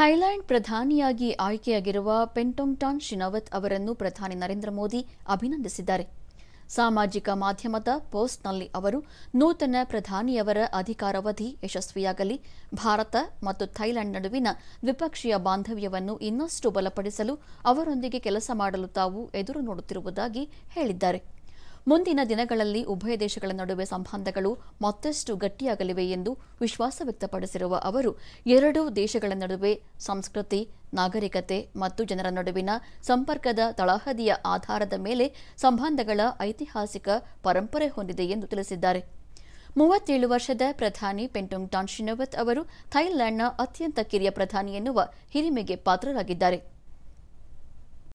Thailand ಪ್ರಧಾನಿಯಾಗಿ ಆಯ್ಕೆಯಾಗಿರುವ ಟಾನ್ ಶಿನವತ್ ಅವರನ್ನು ಪ್ರಧಾನಿ ನರೇಂದ್ರ ಮೋದಿ ಅಭಿನಂದಿಸಿದ್ದಾರೆ ಸಾಮಾಜಿಕ ಮಾಧ್ಯಮದ ಪೋಸ್ಟ್ನಲ್ಲಿ ಅವರು ನೂತನ ಪ್ರಧಾನಿಯವರ ಅಧಿಕಾರಾವಧಿ ಯಶಸ್ವಿಯಾಗಲಿ ಭಾರತ ಮತ್ತು ಥೈಲ್ಯಾಂಡ್ ನಡುವಿನ ದ್ವಿಪಕ್ಷೀಯ ಬಾಂಧವ್ಯವನ್ನು ಇನ್ನಷ್ಟು ಬಲಪಡಿಸಲು ಅವರೊಂದಿಗೆ ಕೆಲಸ ಮಾಡಲು ತಾವು ಎದುರು ನೋಡುತ್ತಿರುವುದಾಗಿ ಹೇಳಿದ್ದಾರೆ ಮುಂದಿನ ದಿನಗಳಲ್ಲಿ ಉಭಯ ದೇಶಗಳ ನಡುವೆ ಸಂಬಂಧಗಳು ಮತ್ತಷ್ಟು ಗಟ್ಟಿಯಾಗಲಿವೆ ಎಂದು ವಿಶ್ವಾಸ ವ್ಯಕ್ತಪಡಿಸಿರುವ ಅವರು ಎರಡೂ ದೇಶಗಳ ನಡುವೆ ಸಂಸ್ಕೃತಿ ನಾಗರಿಕತೆ ಮತ್ತು ಜನರ ನಡುವಿನ ಸಂಪರ್ಕದ ತಳಹದಿಯ ಆಧಾರದ ಮೇಲೆ ಸಂಬಂಧಗಳ ಐತಿಹಾಸಿಕ ಪರಂಪರೆ ಹೊಂದಿದೆ ಎಂದು ತಿಳಿಸಿದ್ದಾರೆ ಮೂವತ್ತೇಳು ವರ್ಷದ ಪ್ರಧಾನಿ ಪೆಂಟೊಂಗ್ ಟಾನ್ ಅವರು ಥೈಲ್ಯಾಂಡ್ನ ಅತ್ಯಂತ ಕಿರಿಯ ಪ್ರಧಾನಿ ಎನ್ನುವ ಹಿರಿಮೆಗೆ ಪಾತ್ರರಾಗಿದ್ದಾರೆ